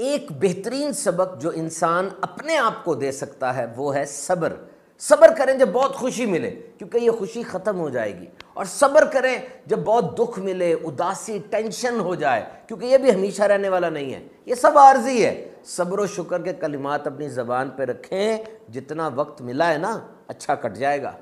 एक बेहतरीन सबक जो इंसान अपने आप को दे सकता है वो है सब्र सब्र करें जब बहुत खुशी मिले क्योंकि ये खुशी ख़त्म हो जाएगी और सब्र करें जब बहुत दुख मिले उदासी टेंशन हो जाए क्योंकि ये भी हमेशा रहने वाला नहीं है ये सब आर्जी है सब्र और शुक्र के कलिमात अपनी ज़बान पर रखें जितना वक्त मिला है ना अच्छा कट जाएगा